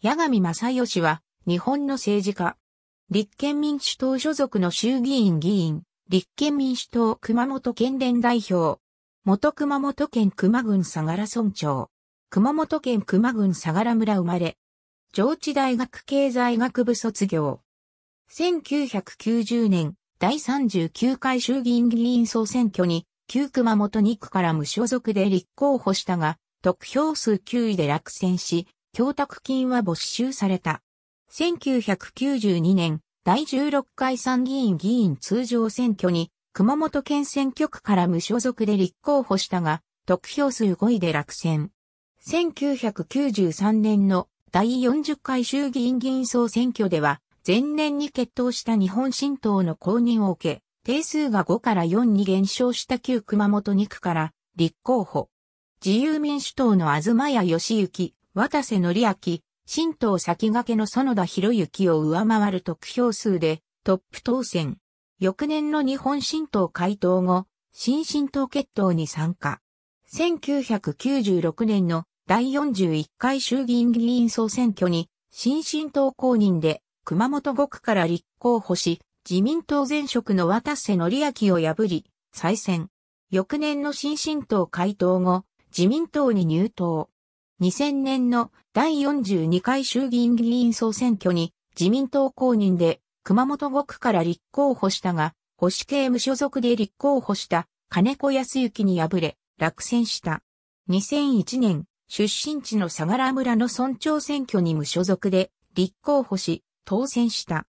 矢上正義は、日本の政治家。立憲民主党所属の衆議院議員、立憲民主党熊本県連代表。元熊本県熊郡相良村長。熊本県熊郡相良村生まれ。上智大学経済学部卒業。1990年、第39回衆議院議員総選挙に、旧熊本2区から無所属で立候補したが、得票数9位で落選し、供託金は没収された。1992年、第16回参議院議員通常選挙に、熊本県選挙区から無所属で立候補したが、得票数5位で落選。1993年の第40回衆議院議員総選挙では、前年に決闘した日本新党の公認を受け、定数が5から4に減少した旧熊本2区から立候補。自由民主党の東谷義行、渡瀬則明、新党先駆けの園田博之を上回る得票数でトップ当選。翌年の日本新党解党後、新新党決闘に参加。1996年の第41回衆議院議員総選挙に新進党公認で熊本5区から立候補し、自民党前職の渡瀬則明を破り、再選。翌年の新進党解党後、自民党に入党。2000年の第42回衆議院議員総選挙に自民党公認で熊本5区から立候補したが、保守系無所属で立候補した金子康之に敗れ落選した。2001年、出身地の相良村の村長選挙に無所属で立候補し当選した。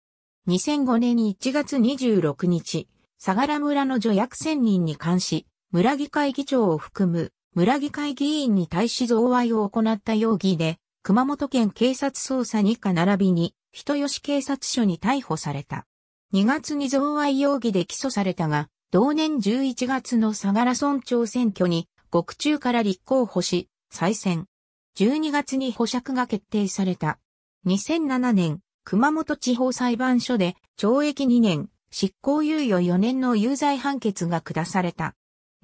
2005年1月26日、相良村の助役選任に関し、村議会議長を含む村議会議員に対し贈賄を行った容疑で、熊本県警察捜査2課並びに、人吉警察署に逮捕された。2月に贈賄容疑で起訴されたが、同年11月の相良村長選挙に、獄中から立候補し、再選。12月に保釈が決定された。2007年、熊本地方裁判所で懲役2年、執行猶予4年の有罪判決が下された。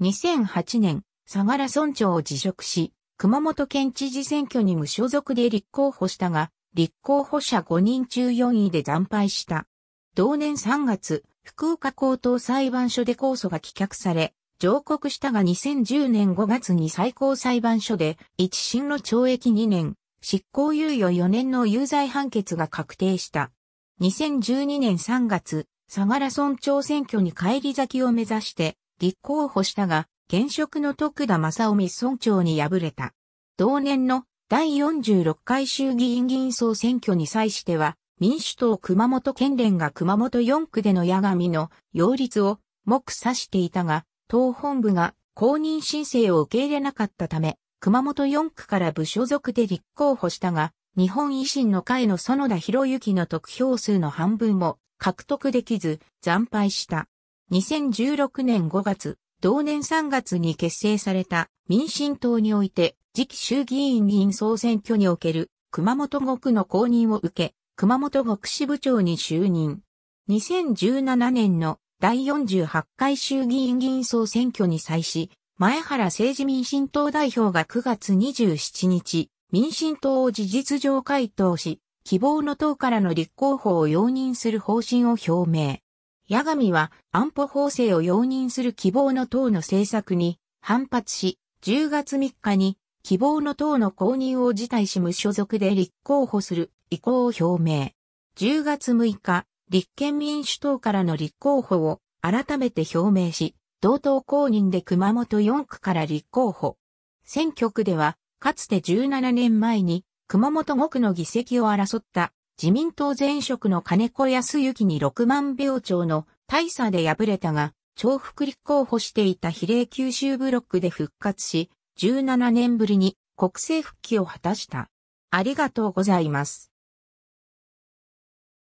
2008年、相良村長を辞職し、熊本県知事選挙に無所属で立候補したが、立候補者5人中4位で惨敗した。同年3月、福岡高等裁判所で控訴が棄却され、上告したが2010年5月に最高裁判所で一審の懲役2年、執行猶予4年の有罪判決が確定した。2012年3月、相良村長選挙に帰り咲きを目指して立候補したが、現職の徳田正臣村長に敗れた。同年の第46回衆議院議員総選挙に際しては、民主党熊本県連が熊本4区での矢上の擁立を目指していたが、党本部が公認申請を受け入れなかったため、熊本4区から部所属で立候補したが、日本維新の会の園田博之の得票数の半分も獲得できず惨敗した。2016年5月、同年3月に結成された民進党において、次期衆議院議員総選挙における熊本国の公認を受け、熊本国支部長に就任。2017年の第48回衆議院議員総選挙に際し、前原政治民進党代表が9月27日、民進党を事実上回答し、希望の党からの立候補を容認する方針を表明。矢神は安保法制を容認する希望の党の政策に反発し、10月3日に希望の党の公認を辞退し無所属で立候補する意向を表明。10月6日、立憲民主党からの立候補を改めて表明し、同党公認で熊本4区から立候補。選挙区では、かつて17年前に熊本5区の議席を争った自民党前職の金子康之に6万病長の大差で敗れたが、重複立候補していた比例九州ブロックで復活し、17年ぶりに国政復帰を果たした。ありがとうございます。